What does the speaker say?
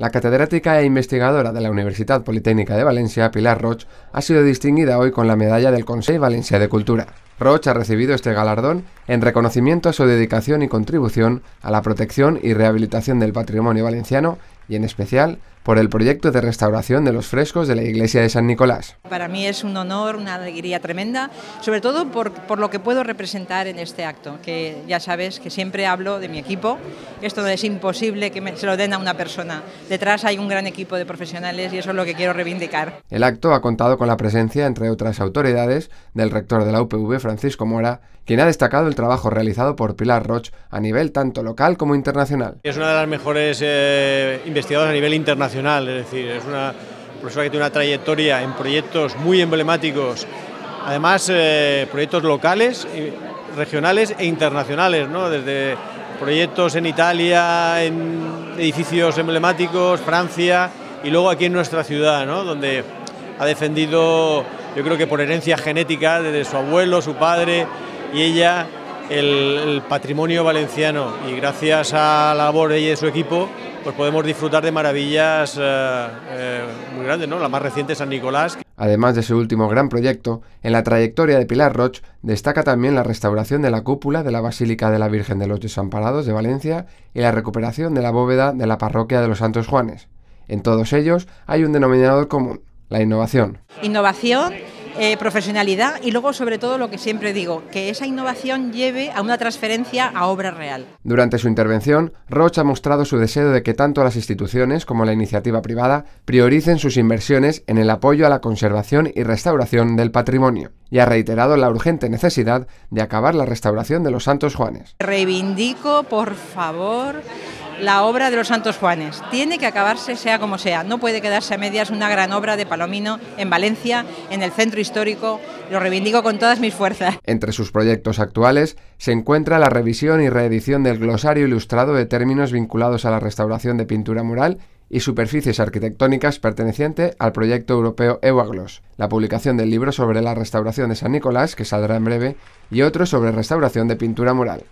La catedrática e investigadora de la Universidad Politécnica de Valencia, Pilar Roch, ha sido distinguida hoy con la medalla del Consejo Valencia de Cultura. Roch ha recibido este galardón en reconocimiento a su dedicación y contribución a la protección y rehabilitación del patrimonio valenciano y en especial por el proyecto de restauración de los frescos de la iglesia de San Nicolás. Para mí es un honor, una alegría tremenda, sobre todo por, por, lo que puedo representar en este acto, que ya sabes que siempre hablo de mi equipo, esto es imposible que me, se lo den a una persona, detrás hay un gran equipo de profesionales y eso es lo que quiero reivindicar. El acto ha contado con la presencia, entre otras autoridades, del rector de la UPV, Francisco Mora, quien ha destacado el trabajo realizado por Pilar Roch a nivel tanto local como internacional. Es una de las mejores investigaciones eh, investigados a nivel internacional, es decir, es una profesora que tiene una trayectoria en proyectos muy emblemáticos, además eh, proyectos locales, regionales e internacionales, desde proyectos en Italia, en edificios emblemáticos, Francia y luego aquí en nuestra ciudad, donde ha defendido, yo creo que por herencia genética, desde su abuelo, su padre y ella, el, el patrimonio valenciano. Y gracias a la labor de ella y de su equipo, pues podemos disfrutar de maravillas eh, eh, muy grandes, ¿no? La más reciente es San Nicolás. Además de su último gran proyecto, en la trayectoria de Pilar Roch destaca también la restauración de la cúpula de la Basílica de la Virgen de los Desamparados de Valencia y la recuperación de la bóveda de la parroquia de los Santos Juanes. En todos ellos hay un denominador común, la innovación. Innovación eh, profesionalidad y luego sobre todo lo que siempre digo, que esa innovación lleve a una transferencia a obra real. Durante su intervención, Roche ha mostrado su deseo de que tanto las instituciones como la iniciativa privada prioricen sus inversiones en el apoyo a la conservación y restauración del patrimonio y ha reiterado la urgente necesidad de acabar la restauración de los Santos Juanes. Reivindico, por favor, la obra de los Santos Juanes. Tiene que acabarse sea como sea, no puede quedarse a medias una gran obra de Palomino en Valencia, en el centro histórico, lo reivindico con todas mis fuerzas. Entre sus proyectos actuales se encuentra la revisión y reedición del glosario ilustrado de términos vinculados a la restauración de pintura mural y superficies arquitectónicas perteneciente al proyecto europeo Gloss, la publicación del libro sobre la restauración de San Nicolás, que saldrá en breve, y otro sobre restauración de pintura mural.